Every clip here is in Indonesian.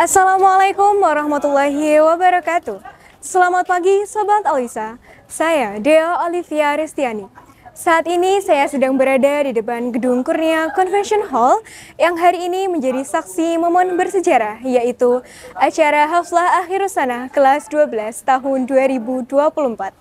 Assalamualaikum warahmatullahi wabarakatuh. Selamat pagi Sobat Alisa. Saya Deo Olivia Ristiani. Saat ini saya sedang berada di depan gedung Kurnia Convention Hall yang hari ini menjadi saksi momen bersejarah yaitu acara Haflah Akhirusana kelas 12 tahun 2024.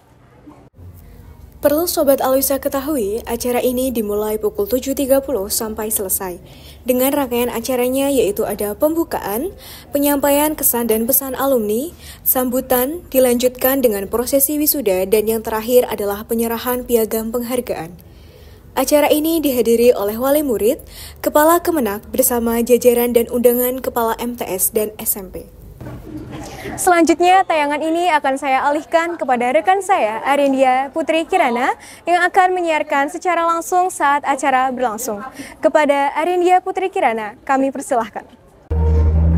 Perlu Sobat Alwisa ketahui, acara ini dimulai pukul 7.30 sampai selesai. Dengan rangkaian acaranya yaitu ada pembukaan, penyampaian kesan dan pesan alumni, sambutan, dilanjutkan dengan prosesi wisuda, dan yang terakhir adalah penyerahan piagam penghargaan. Acara ini dihadiri oleh wali murid, kepala kemenak bersama jajaran dan undangan kepala MTS dan SMP. Selanjutnya, tayangan ini akan saya alihkan kepada rekan saya, Arindia Putri Kirana, yang akan menyiarkan secara langsung saat acara berlangsung. Kepada Arindia Putri Kirana, kami persilahkan.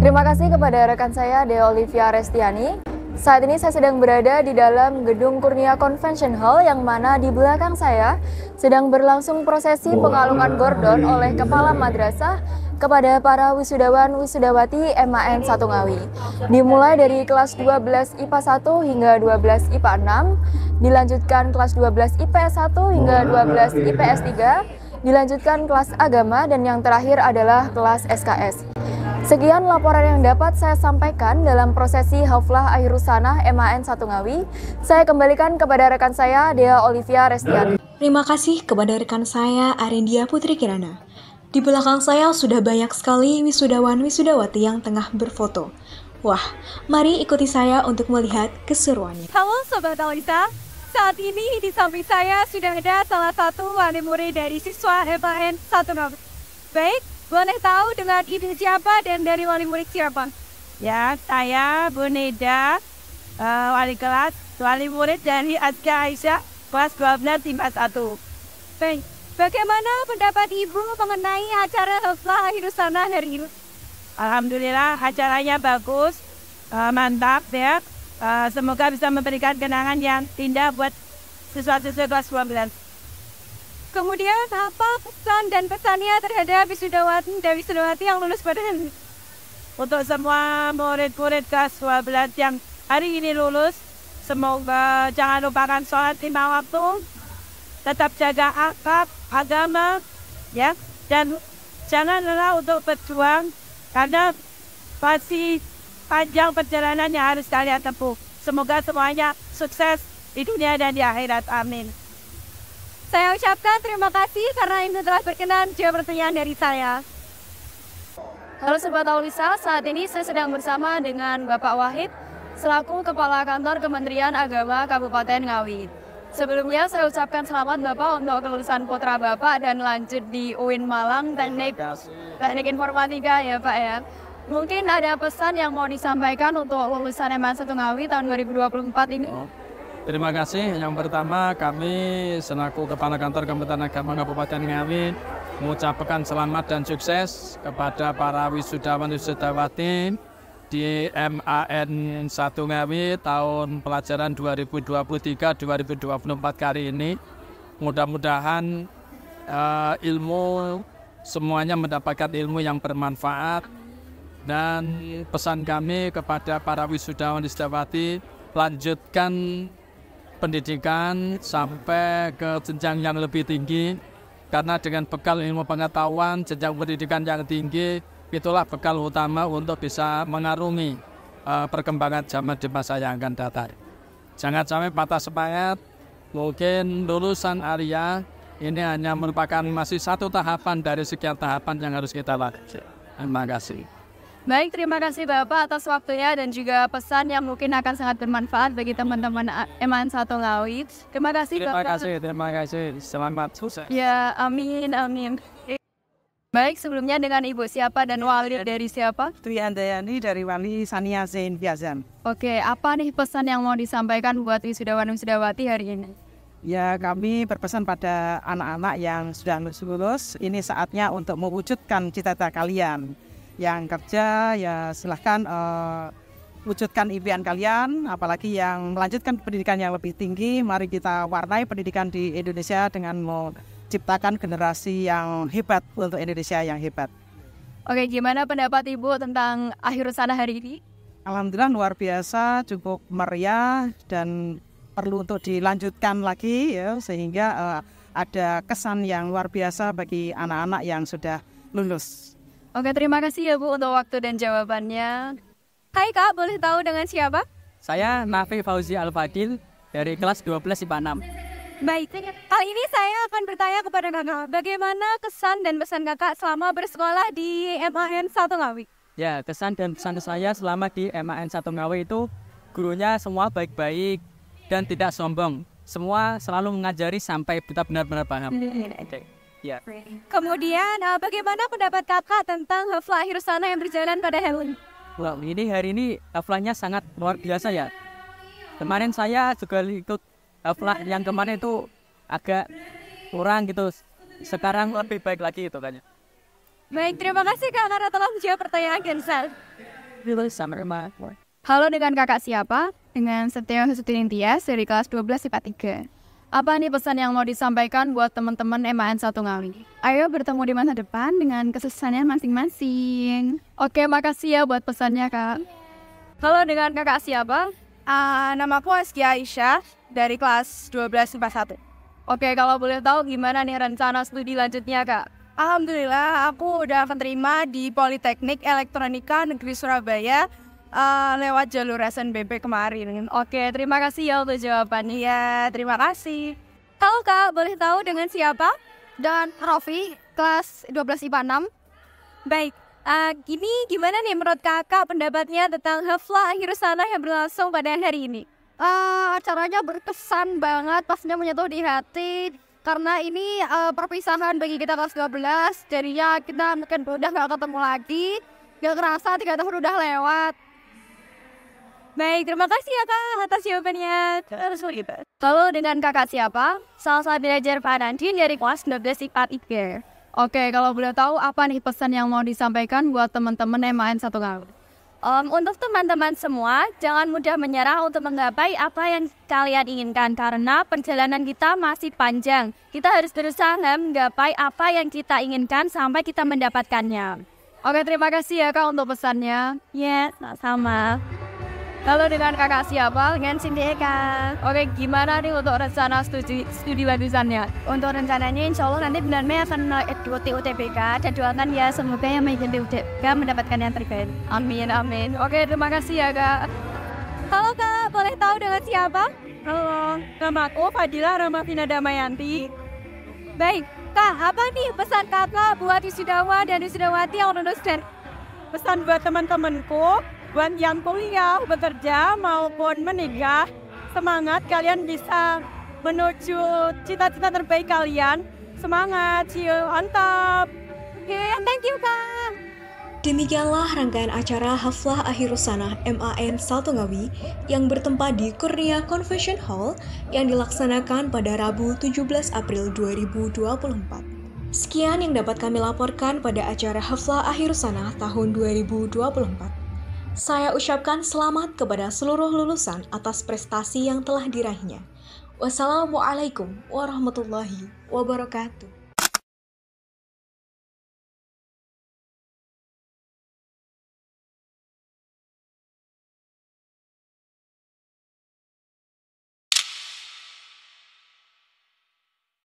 Terima kasih kepada rekan saya, De Olivia Restiani. Saat ini saya sedang berada di dalam gedung Kurnia Convention Hall yang mana di belakang saya sedang berlangsung prosesi pengalungan Gordon oleh Kepala Madrasah kepada para wisudawan wisudawati MAN 1 Ngawi. Dimulai dari kelas 12 IPA 1 hingga 12 IPA 6, dilanjutkan kelas 12 IPS 1 hingga 12 IPS 3, dilanjutkan kelas agama dan yang terakhir adalah kelas SKS. Sekian laporan yang dapat saya sampaikan dalam prosesi Hauflah Ahirusanah MAN 1 Ngawi. Saya kembalikan kepada rekan saya, Dea Olivia Restian. Terima kasih kepada rekan saya, Arindia Putri Kirana. Di belakang saya sudah banyak sekali wisudawan-wisudawati yang tengah berfoto. Wah, mari ikuti saya untuk melihat keseruannya. Halo Sobat Alisa, saat ini di samping saya sudah ada salah satu wali murid dari siswa FAN 16. Baik, boleh tahu dengan ibu siapa dan dari wali murid siapa? Ya, saya Bu Neda, eh, wali kelas, wali murid dari Azka Aisyah, kelas 12 timpas 1. Baik, Bagaimana pendapat Ibu mengenai acara Hafsah Hirusana hari ini? Alhamdulillah acaranya bagus, uh, mantap ya. Uh, semoga bisa memberikan kenangan yang indah buat siswa-siswa kelas 12. Kemudian apa pesan dan pesannya terhadap Wisudawati dan Sudawati yang lulus pada hari ini? Untuk semua murid-murid kelas 12 yang hari ini lulus, semoga jangan lupakan sholat lima waktu, tetap jaga akab, agama ya dan jangan lelah untuk berjuang karena pasti panjang perjalanan yang harus kalian tempuh. Semoga semuanya sukses di dunia dan di akhirat. Amin. Saya ucapkan terima kasih karena ini telah berkenan jawab pertanyaan dari saya. Halo Sobat Alwisa, saat ini saya sedang bersama dengan Bapak Wahid, selaku Kepala Kantor Kementerian Agama Kabupaten Ngawi. Sebelumnya saya ucapkan selamat Bapak untuk kelulusan putra Bapak dan lanjut di UIN Malang Teknik Teknik Informatika ya Pak ya. Mungkin ada pesan yang mau disampaikan untuk lulusan MAN Satu Ngawi tahun 2024 ini? Oh. Terima kasih. Yang pertama kami senaku Kepala Kantor Kementerian Agama Kabupaten Ngawi mengucapkan selamat dan sukses kepada para wisudawan wisudawati di MAN 1 Ngawi tahun pelajaran 2023-2024 kali ini. Mudah-mudahan uh, ilmu semuanya mendapatkan ilmu yang bermanfaat dan pesan kami kepada para wisudawan di Setiawati lanjutkan pendidikan sampai ke jenjang yang lebih tinggi karena dengan bekal ilmu pengetahuan jenjang pendidikan yang tinggi itulah bekal utama untuk bisa mengarungi uh, eh, perkembangan zaman di masa yang akan datang. Jangan sampai patah semangat. Mungkin lulusan Arya ini hanya merupakan masih satu tahapan dari sekian tahapan yang harus kita lalui. Terima kasih. Baik, terima kasih Bapak atas waktunya dan juga pesan yang mungkin akan sangat bermanfaat bagi teman-teman eh, Eman Satu Lawi. Terima kasih terima Bapak. Terima kasih, terima kasih. Selamat sukses. Ya, amin, amin. Baik, sebelumnya dengan Ibu siapa dan iya, wali dari siapa? Dwi Andayani dari wali Sania Zain Biazan. Oke, apa nih pesan yang mau disampaikan buat wisudawan wisudawati hari ini? Ya, kami berpesan pada anak-anak yang sudah lulus, ini saatnya untuk mewujudkan cita-cita kalian. Yang kerja, ya silahkan uh, wujudkan impian kalian, apalagi yang melanjutkan pendidikan yang lebih tinggi. Mari kita warnai pendidikan di Indonesia dengan ciptakan generasi yang hebat untuk Indonesia yang hebat. Oke, gimana pendapat Ibu tentang akhir sana hari ini? Alhamdulillah luar biasa, cukup meriah dan perlu untuk dilanjutkan lagi ya sehingga uh, ada kesan yang luar biasa bagi anak-anak yang sudah lulus. Oke, terima kasih ya Bu untuk waktu dan jawabannya. Hai Kak, boleh tahu dengan siapa? Saya Nafi Fauzi Al-Fadil dari kelas 12 IPA 6. Baik, kali ini saya akan bertanya kepada kakak, bagaimana kesan dan pesan kakak selama bersekolah di MAN Satu Ngawi? Ya, kesan dan pesan saya selama di MAN Satu Ngawi itu gurunya semua baik-baik dan tidak sombong. Semua selalu mengajari sampai kita benar-benar paham. Mm-hmm. Ya. Kemudian, eh, bagaimana pendapat kakak tentang hafla akhir sana yang berjalan pada Halloween? Wah, ini hari ini haflanya sangat luar biasa ya. Kemarin saya juga ikut yang kemarin itu agak kurang gitu sekarang lebih baik lagi itu kan baik terima kasih kak Nara telah menjawab pertanyaan Gensel Halo dengan kakak siapa? Dengan Setio Sutintias dari kelas 12 IPA 3. Apa nih pesan yang mau disampaikan buat teman-teman MAN Satu Ngawi? Ayo bertemu di masa depan dengan kesesannya masing-masing. Oke, makasih ya buat pesannya, Kak. Halo dengan kakak siapa? Uh, ah, nama aku Askia Aisyah dari kelas 12 IPA 1. Oke, kalau boleh tahu gimana nih rencana studi lanjutnya, Kak? Alhamdulillah, aku udah terima di Politeknik Elektronika Negeri Surabaya uh, lewat jalur SNBP kemarin. Oke, terima kasih ya untuk jawabannya. Ya, terima kasih. Halo Kak, boleh tahu dengan siapa? Dan Rofi, kelas 12 IPA 6. Baik, Uh, gini gimana nih menurut kakak pendapatnya tentang Hafla akhir sana yang berlangsung pada hari ini? Uh, acaranya berkesan banget, pastinya menyentuh di hati. Karena ini uh, perpisahan bagi kita kelas 12, jadinya kita mungkin udah gak ketemu lagi. Gak kerasa tiga tahun udah lewat. Baik, terima kasih ya kak atas jawabannya. Terus Lalu dengan kakak siapa? Salsa Belajar Pak Nandin dari kelas 12 IPA 3. Oke, kalau boleh tahu apa nih pesan yang mau disampaikan buat teman-teman yang satu kali? Um, untuk teman-teman semua, jangan mudah menyerah untuk menggapai apa yang kalian inginkan karena perjalanan kita masih panjang. Kita harus berusaha menggapai apa yang kita inginkan sampai kita mendapatkannya. Oke, terima kasih ya Kak untuk pesannya. Ya, yes, sama. Halo dengan kakak siapa? Dengan Cindy Eka. Oke, gimana nih untuk rencana studi, studi lanjutannya? Untuk rencananya insya Allah nanti bulan Mei akan mengikuti eh, UTBK dan doakan ya semoga yang mengikuti UTBK mendapatkan yang terbaik. Amin, amin. Oke, terima kasih ya kak. Halo kak, boleh tahu dengan siapa? Halo, nama aku Fadila Ramavina Damayanti. Baik, kak, apa nih pesan kakak buat wisudawan dan wisudawati yang lulus dan pesan buat teman-temanku buat yang kuliah, bekerja maupun menikah, semangat kalian bisa menuju cita-cita terbaik kalian. Semangat, see you on top. Oke, okay, thank you Kang. Demikianlah rangkaian acara Haflah Akhirusanah MAN Salto Ngawi yang bertempat di Kurnia Convention Hall yang dilaksanakan pada Rabu 17 April 2024. Sekian yang dapat kami laporkan pada acara Haflah Akhirusanah tahun 2024. Saya ucapkan selamat kepada seluruh lulusan atas prestasi yang telah diraihnya. Wassalamualaikum warahmatullahi wabarakatuh.